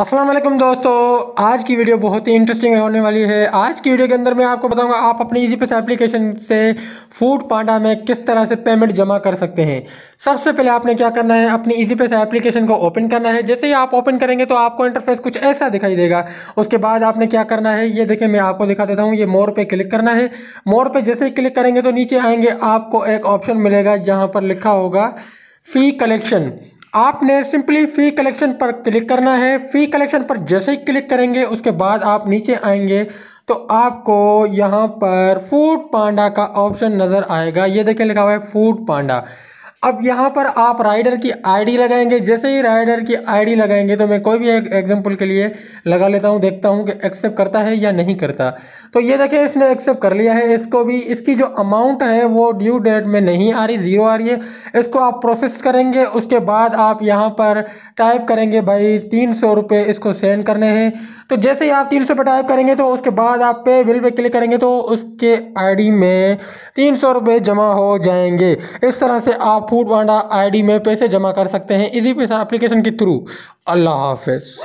असलम दोस्तों आज की वीडियो बहुत ही इंटरेस्टिंग होने वाली है आज की वीडियो के अंदर मैं आपको बताऊंगा आप अपनी इजी पैसा एप्लीकेशन से फूड पांडा में किस तरह से पेमेंट जमा कर सकते हैं सबसे पहले आपने क्या करना है अपनी इजी पैसा एप्लीकेशन को ओपन करना है जैसे ही आप ओपन करेंगे तो आपको इंटरफेस कुछ ऐसा दिखाई देगा उसके बाद आपने क्या करना है ये देखें मैं आपको दिखा देता हूँ ये मोर पर क्लिक करना है मोर पर जैसे ही क्लिक करेंगे तो नीचे आएंगे आपको एक ऑप्शन मिलेगा जहाँ पर लिखा होगा फ़ी कलेक्शन आपने सिंपली फ़ी कलेक्शन पर क्लिक करना है फ़ी कलेक्शन पर जैसे ही क्लिक करेंगे उसके बाद आप नीचे आएंगे तो आपको यहाँ पर फूड पांडा का ऑप्शन नज़र आएगा ये देखें लिखा हुआ है फूड पांडा अब यहाँ पर आप राइडर की आईडी लगाएंगे जैसे ही राइडर की आईडी लगाएंगे तो मैं कोई भी एक एग्जांपल के लिए लगा लेता हूँ देखता हूँ कि एक्सेप्ट करता है या नहीं करता तो ये देखिए इसने एक्सेप्ट कर लिया है इसको भी इसकी जो अमाउंट है वो ड्यू डेट में नहीं आ रही ज़ीरो आ रही है इसको आप प्रोसेस करेंगे उसके बाद आप यहाँ पर टाइप करेंगे भाई तीन सौ रुपये इसको सेंड करने हैं तो जैसे ही आप तीन सौ टाइप करेंगे तो उसके बाद आप पे बिल पे क्लिक करेंगे तो उसके आई में तीन सौ रुपये जमा हो जाएंगे इस तरह से आप फूड पांडा आई में पैसे जमा कर सकते हैं इसी पैसा एप्लीकेशन के थ्रू अल्लाह हाफिज़